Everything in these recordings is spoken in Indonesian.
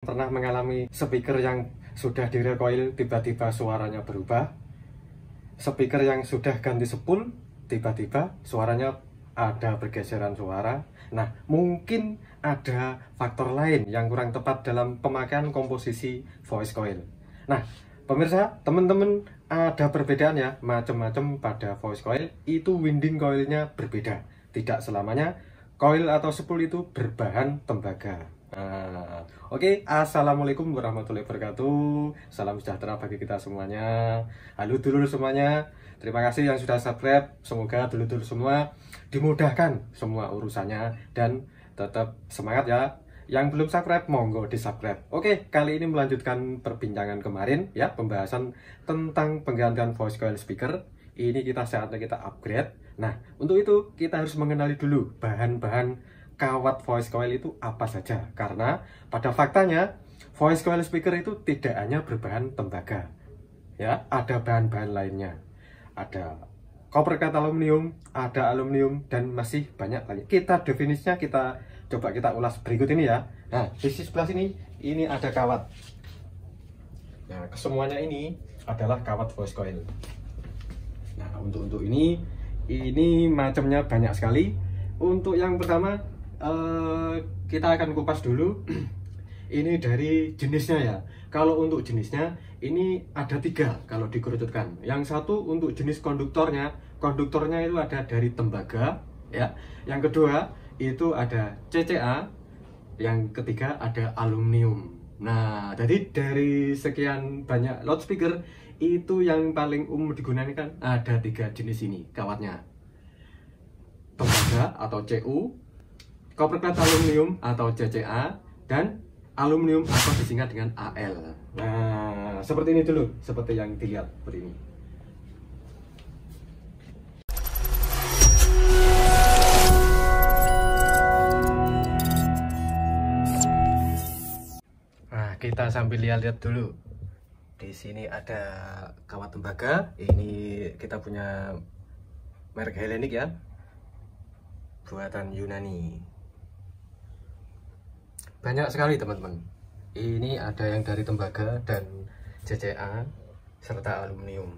pernah mengalami speaker yang sudah direcoil tiba-tiba suaranya berubah speaker yang sudah ganti sepul tiba-tiba suaranya ada pergeseran suara nah mungkin ada faktor lain yang kurang tepat dalam pemakaian komposisi voice coil nah pemirsa teman-teman ada perbedaan ya macam-macam pada voice coil itu winding coilnya berbeda tidak selamanya coil atau sepul itu berbahan tembaga Nah, Oke, okay. assalamualaikum warahmatullahi wabarakatuh. Salam sejahtera bagi kita semuanya. Halo dulu semuanya. Terima kasih yang sudah subscribe. Semoga dulu dulu semua dimudahkan semua urusannya dan tetap semangat ya. Yang belum subscribe, monggo di subscribe. Oke, okay, kali ini melanjutkan perbincangan kemarin ya, pembahasan tentang penggantian voice coil speaker. Ini kita saatnya kita upgrade. Nah, untuk itu kita harus mengenali dulu bahan-bahan kawat voice coil itu apa saja karena pada faktanya voice coil speaker itu tidak hanya berbahan tembaga ya ada bahan-bahan lainnya ada koper kata aluminium ada aluminium dan masih banyak lagi kita definisinya kita coba kita ulas berikut ini ya nah di sisi sebelah sini ini ada kawat nah kesemuanya ini adalah kawat voice coil nah untuk untuk ini ini macamnya banyak sekali untuk yang pertama Eh, kita akan kupas dulu ini dari jenisnya ya kalau untuk jenisnya ini ada tiga kalau dikerucutkan yang satu untuk jenis konduktornya konduktornya itu ada dari tembaga ya yang kedua itu ada CCA yang ketiga ada aluminium nah jadi dari sekian banyak loudspeaker itu yang paling umum digunakan ada tiga jenis ini kawatnya tembaga atau CU Koperklat aluminium atau CCA dan aluminium atau disingkat dengan AL. Nah, seperti ini dulu, seperti yang dilihat seperti ini. Nah, kita sambil lihat-lihat dulu. Di sini ada kawat tembaga. Ini kita punya merek Hellenic ya. Buatan Yunani banyak sekali teman-teman ini ada yang dari tembaga dan CCA serta aluminium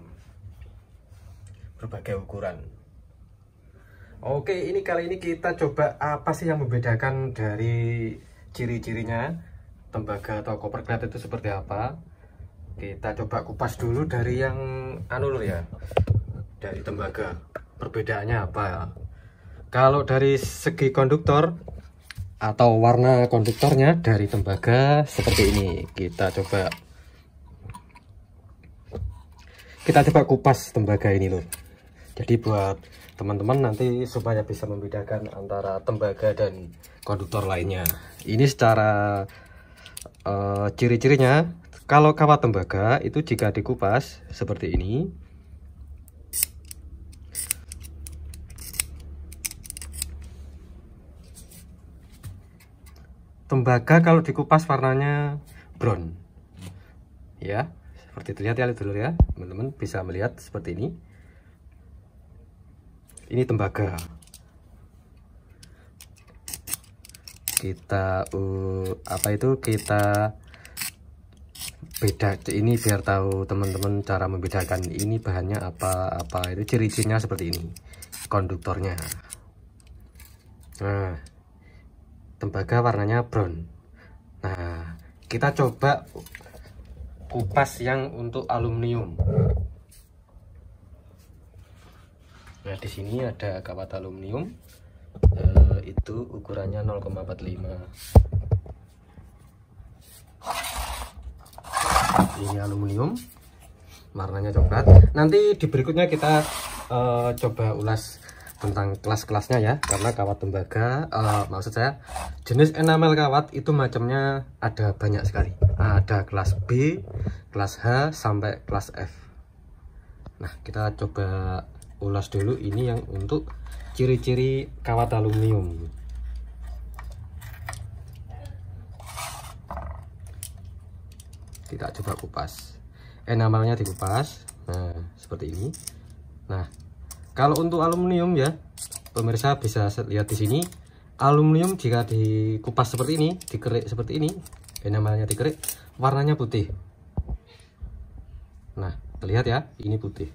berbagai ukuran Oke ini kali ini kita coba apa sih yang membedakan dari ciri-cirinya tembaga atau copper clad itu seperti apa kita coba kupas dulu dari yang anu ya dari tembaga perbedaannya apa ya kalau dari segi konduktor atau warna konduktornya dari tembaga seperti ini kita coba kita coba kupas tembaga ini loh jadi buat teman-teman nanti supaya bisa membedakan antara tembaga dan konduktor lainnya ini secara uh, ciri-cirinya kalau kawat tembaga itu jika dikupas seperti ini Tembaga kalau dikupas warnanya brown. Ya, seperti terlihat ya dulu ya. Teman-teman bisa melihat seperti ini. Ini tembaga. Kita uh, apa itu? Kita beda ini biar tahu teman-teman cara membedakan ini bahannya apa apa itu ciri-cirinya seperti ini konduktornya nah tembaga warnanya brown nah kita coba kupas yang untuk aluminium nah di sini ada kawat aluminium e, itu ukurannya 0,45 ini aluminium warnanya coklat nanti di berikutnya kita e, coba ulas tentang kelas-kelasnya ya karena kawat tembaga uh, maksud saya jenis enamel kawat itu macamnya ada banyak sekali nah, ada kelas B kelas H sampai kelas F nah kita coba ulas dulu ini yang untuk ciri-ciri kawat aluminium kita coba kupas enamelnya dikupas nah seperti ini nah kalau untuk aluminium ya pemirsa bisa lihat di sini aluminium jika dikupas seperti ini dikerik seperti ini ini namanya dikerik warnanya putih nah terlihat ya ini putih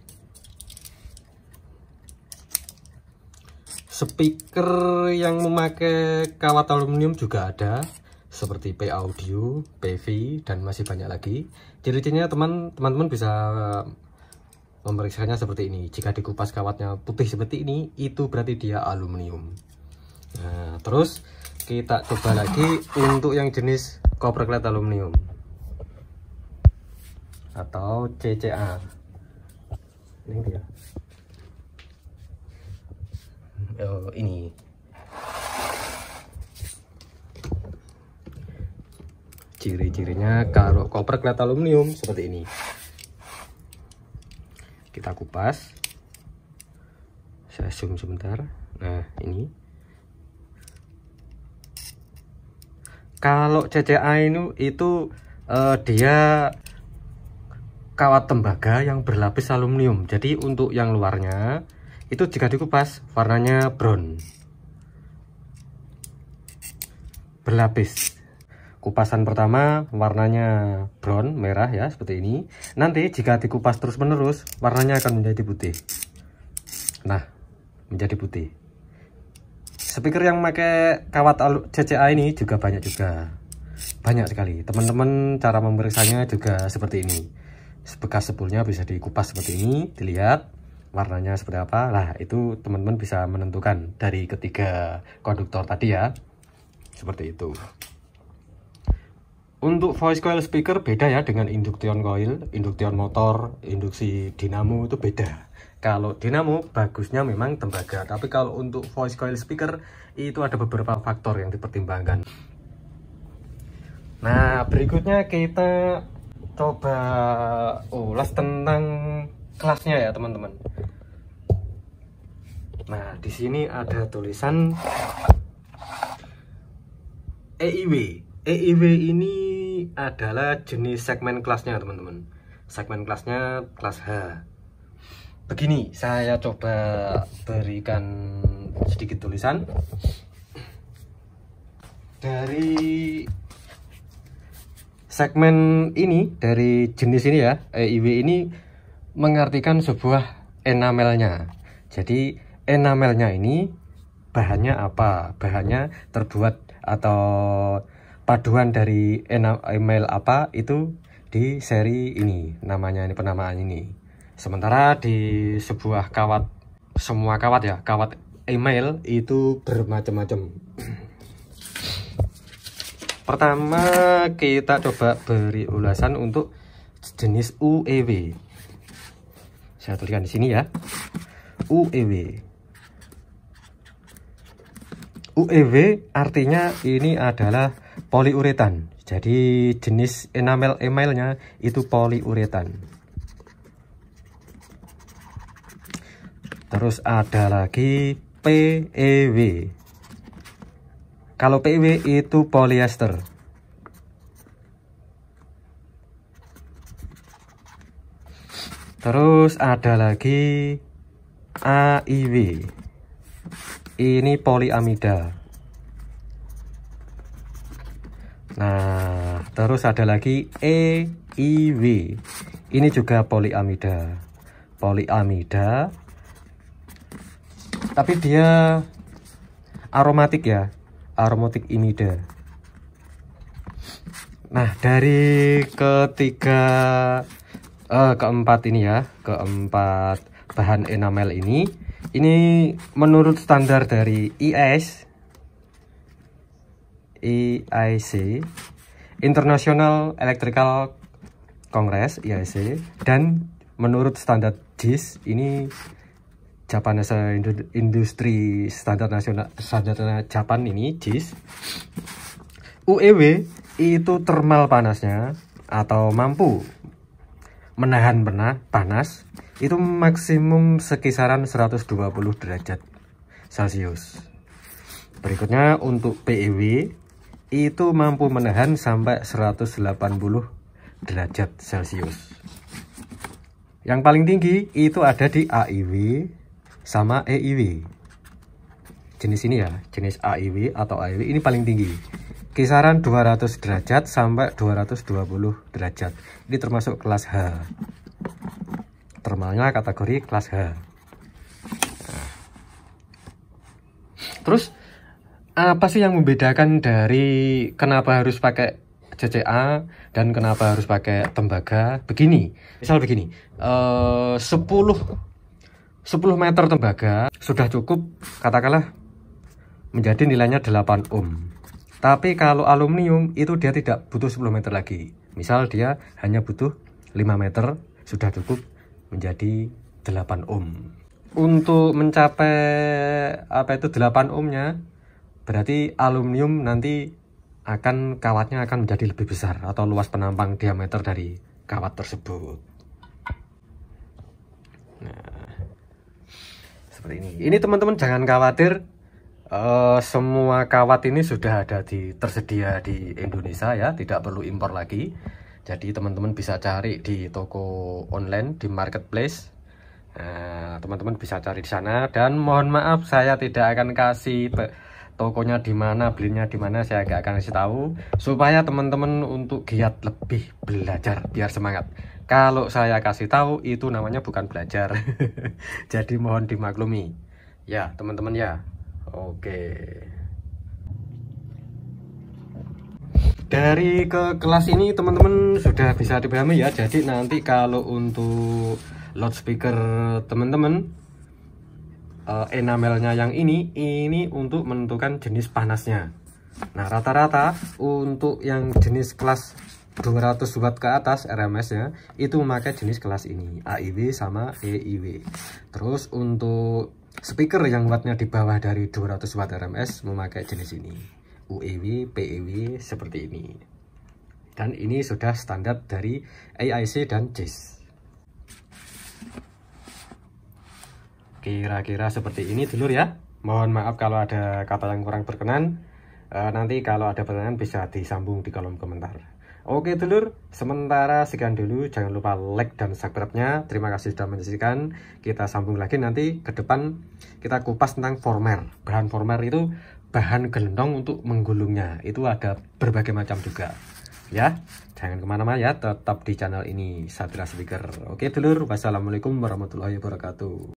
speaker yang memakai kawat aluminium juga ada seperti P audio, PV dan masih banyak lagi. Ciri-cirinya teman-teman bisa Memeriksanya seperti ini. Jika dikupas kawatnya putih seperti ini, itu berarti dia aluminium. Nah, terus kita coba lagi untuk yang jenis clad aluminium atau CCA. Ini dia. Ya? Oh, ini. Ciri-cirinya kalau clad aluminium seperti ini kita kupas saya zoom sebentar nah ini kalau CCA ini itu uh, dia kawat tembaga yang berlapis aluminium jadi untuk yang luarnya itu jika dikupas warnanya brown berlapis kupasan pertama warnanya brown merah ya seperti ini nanti jika dikupas terus menerus warnanya akan menjadi putih nah menjadi putih speaker yang pakai kawat alu CCA ini juga banyak juga banyak sekali teman-teman cara memeriksanya juga seperti ini bekas sebelumnya bisa dikupas seperti ini dilihat warnanya seperti apa lah itu teman-teman bisa menentukan dari ketiga konduktor tadi ya seperti itu untuk voice coil speaker beda ya dengan induktion coil, induktion motor, induksi dinamo itu beda. Kalau dinamo bagusnya memang tembaga, tapi kalau untuk voice coil speaker itu ada beberapa faktor yang dipertimbangkan. Nah, berikutnya kita coba ulas tentang kelasnya ya, teman-teman. Nah, di sini ada tulisan EIW. EIW ini adalah jenis segmen kelasnya teman-teman segmen kelasnya kelas H begini saya coba berikan sedikit tulisan dari segmen ini dari jenis ini ya EIW ini mengartikan sebuah enamelnya jadi enamelnya ini bahannya apa bahannya terbuat atau paduan dari email apa itu di seri ini namanya ini penamaan ini sementara di sebuah kawat semua kawat ya kawat email itu bermacam-macam pertama kita coba beri ulasan untuk jenis UEW saya tuliskan di sini ya UEW UEW artinya ini adalah poliuretan. Jadi jenis enamel emailnya itu poliuretan. Terus ada lagi PEW. Kalau PEW itu polyester. Terus ada lagi AIW ini poliamida nah terus ada lagi EIW ini juga poliamida poliamida tapi dia aromatik ya aromatik imida nah dari ketiga eh, keempat ini ya keempat bahan enamel ini ini menurut standar dari IS IIC International Electrical Congress IIC dan menurut standar JIS ini Japanese Industri Standar Nasional Standar Japan ini JIS UEW itu termal panasnya atau mampu menahan panas itu maksimum sekisaran 120 derajat Celcius. Berikutnya untuk PEW itu mampu menahan sampai 180 derajat Celcius. Yang paling tinggi itu ada di AIW e sama EIW. Jenis ini ya, jenis AIW e atau AIW e ini paling tinggi kisaran 200 derajat sampai 220 derajat ini termasuk kelas H Termalnya kategori kelas H terus apa sih yang membedakan dari kenapa harus pakai CCA dan kenapa harus pakai tembaga begini misal begini uh, 10 10 meter tembaga sudah cukup katakanlah menjadi nilainya 8 ohm tapi kalau aluminium itu dia tidak butuh 10 meter lagi. Misal dia hanya butuh 5 meter sudah cukup menjadi 8 ohm. Untuk mencapai apa itu 8 ohmnya berarti aluminium nanti akan kawatnya akan menjadi lebih besar atau luas penampang diameter dari kawat tersebut. Nah, seperti ini. Ini teman-teman jangan khawatir Eh, semua kawat ini sudah ada di tersedia di Indonesia ya, tidak perlu impor lagi. Jadi teman-teman bisa cari di toko online di marketplace. Nah, teman-teman nah, bisa cari di sana dan mohon maaf saya tidak akan kasih tokonya di mana, belinya di mana saya nggak akan kasih tahu supaya teman-teman untuk giat lebih belajar biar semangat. Kalau saya kasih tahu itu namanya bukan belajar. Jadi mohon dimaklumi. Ya, teman-teman ya. Oke. Dari ke kelas ini teman-teman sudah bisa dipahami ya. Jadi nanti kalau untuk loudspeaker teman-teman eh, enamelnya yang ini ini untuk menentukan jenis panasnya. Nah, rata-rata untuk yang jenis kelas 200 watt ke atas rms ya, itu memakai jenis kelas ini, AIB sama EIW. Terus untuk Speaker yang wattnya di bawah dari 200 watt RMS memakai jenis ini UEW, PEW seperti ini dan ini sudah standar dari AIC dan JIS e kira-kira seperti ini dulur ya mohon maaf kalau ada kata yang kurang berkenan eh, nanti kalau ada pertanyaan bisa disambung di kolom komentar Oke telur, sementara sekian dulu. Jangan lupa like dan subscribe-nya. Terima kasih sudah menyaksikan. Kita sambung lagi nanti ke depan kita kupas tentang former. Bahan former itu bahan gelendong untuk menggulungnya. Itu ada berbagai macam juga. Ya, jangan kemana-mana ya. Tetap di channel ini, Satria Speaker. Oke telur. wassalamualaikum warahmatullahi wabarakatuh.